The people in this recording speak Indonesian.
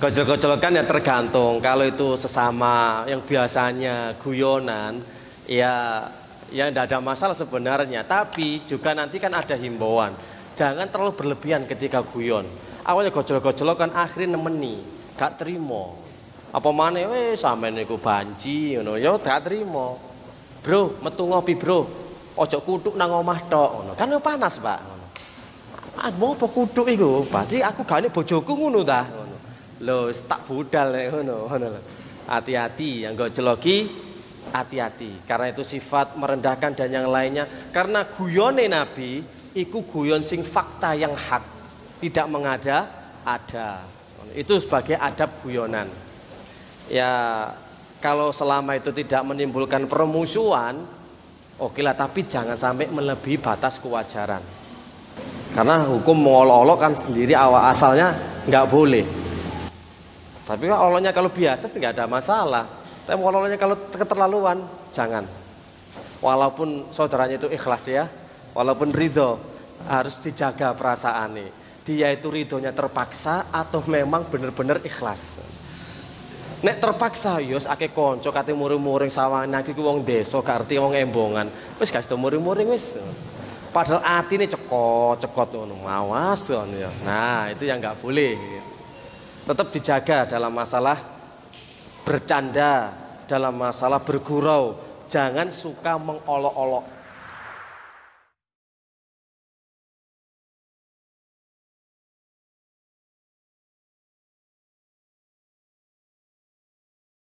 gojol kan ya tergantung. Kalau itu sesama yang biasanya guyonan, ya ya tidak ada masalah sebenarnya. Tapi juga nanti kan ada himbauan. Jangan terlalu berlebihan ketika guyon. Awalnya gojol kan, akhirnya nemeni, gak terima. Apa mana, eh sama ini ku banci, you ya, gak terima. Bro, metu ngopi bro, ojo kuduk nang omah tok. Kan panas pak. Ah, mau apa kuduk itu? Berarti aku ada bojoku ngono ta. Lho, tak budal nek ngono, ngono Hati-hati yang gak celoki, hati-hati. Karena itu sifat merendahkan dan yang lainnya. Karena guyone Nabi iku guyon sing fakta yang hak, tidak mengada ada. Itu sebagai adab guyonan. Ya, kalau selama itu tidak menimbulkan permusuhan, oke lah tapi jangan sampai melebihi batas kewajaran. Karena hukum mengolok-olok kan sendiri awal asalnya nggak boleh. Tapi kalau oloknya kalau biasa sih nggak ada masalah. Tapi oloknya kalau keterlaluan jangan. Walaupun saudaranya itu ikhlas ya, walaupun ridho harus dijaga perasaan nih. Dia itu ridhonya terpaksa atau memang benar-benar ikhlas. Nek terpaksa yos ya ake konco kate muring-muring sawangan nah, iki wong desa karti wong embongan. Wis gak murung muring-muring wis padahal hati ini cekot-cekot ngono, awas ya. Nah, itu yang nggak boleh. Gitu. Tetap dijaga dalam masalah bercanda, dalam masalah bergurau, jangan suka mengolok-olok